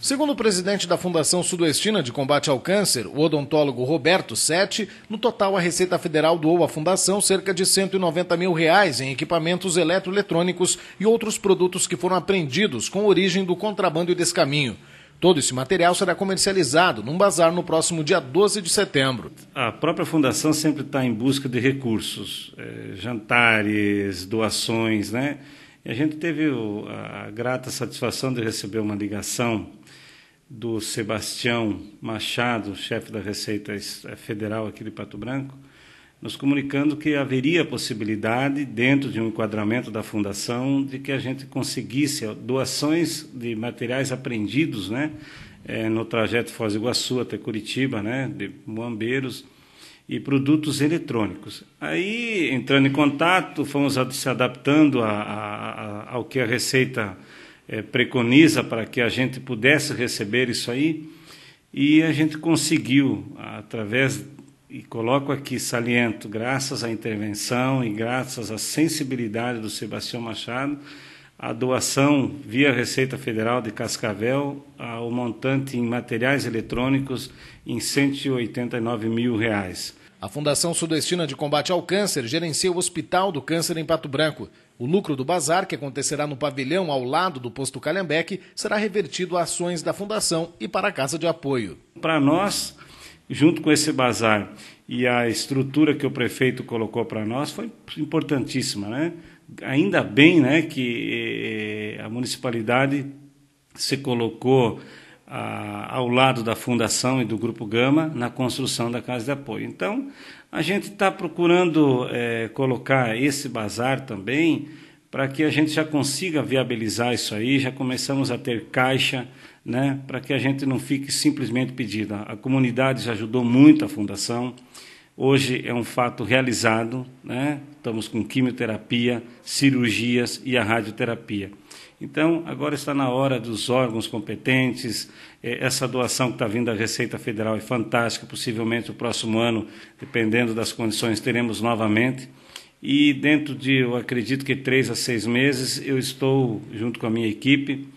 Segundo o presidente da Fundação Sudoestina de Combate ao Câncer, o odontólogo Roberto Sete, no total a Receita Federal doou à Fundação cerca de 190 mil reais em equipamentos eletroeletrônicos e outros produtos que foram apreendidos com origem do contrabando e descaminho. Todo esse material será comercializado num bazar no próximo dia 12 de setembro. A própria Fundação sempre está em busca de recursos, eh, jantares, doações, né? E a gente teve a grata satisfação de receber uma ligação do Sebastião Machado, chefe da Receita eh, Federal aqui de Pato Branco, nos comunicando que haveria possibilidade, dentro de um enquadramento da fundação, de que a gente conseguisse doações de materiais apreendidos né, é, no trajeto Foz do Iguaçu até Curitiba, né, de bombeiros e produtos eletrônicos. Aí, entrando em contato, fomos se adaptando a, a, a, ao que a Receita é, preconiza para que a gente pudesse receber isso aí, e a gente conseguiu, através, e coloco aqui, saliento, graças à intervenção e graças à sensibilidade do Sebastião Machado, a doação via Receita Federal de Cascavel ao montante em materiais eletrônicos em 189 mil reais. A Fundação Sudestina de Combate ao Câncer gerencia o Hospital do Câncer em Pato Branco. O lucro do bazar, que acontecerá no pavilhão ao lado do posto Calhambeque, será revertido a ações da Fundação e para a Casa de Apoio. Para nós, junto com esse bazar e a estrutura que o prefeito colocou para nós, foi importantíssima. Né? Ainda bem né, que eh, a municipalidade se colocou a, ao lado da Fundação e do Grupo Gama na construção da Casa de Apoio. Então, a gente está procurando é, colocar esse bazar também para que a gente já consiga viabilizar isso aí, já começamos a ter caixa, né, para que a gente não fique simplesmente pedida. A comunidade já ajudou muito a fundação. Hoje é um fato realizado, né? Estamos com quimioterapia, cirurgias e a radioterapia. Então, agora está na hora dos órgãos competentes. É, essa doação que está vindo da Receita Federal é fantástica. Possivelmente, o próximo ano, dependendo das condições, teremos novamente. E dentro de, eu acredito que três a seis meses, eu estou, junto com a minha equipe,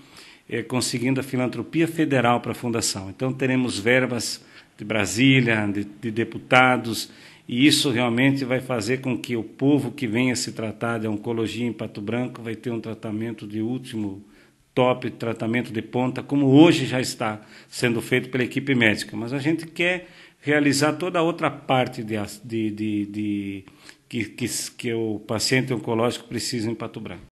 é, conseguindo a filantropia federal para a Fundação. Então, teremos verbas de Brasília, de, de deputados e isso realmente vai fazer com que o povo que venha se tratar de oncologia em Pato Branco vai ter um tratamento de último top, tratamento de ponta, como hoje já está sendo feito pela equipe médica. Mas a gente quer realizar toda a outra parte de, de, de, de que, que, que o paciente oncológico precisa em Pato Branco.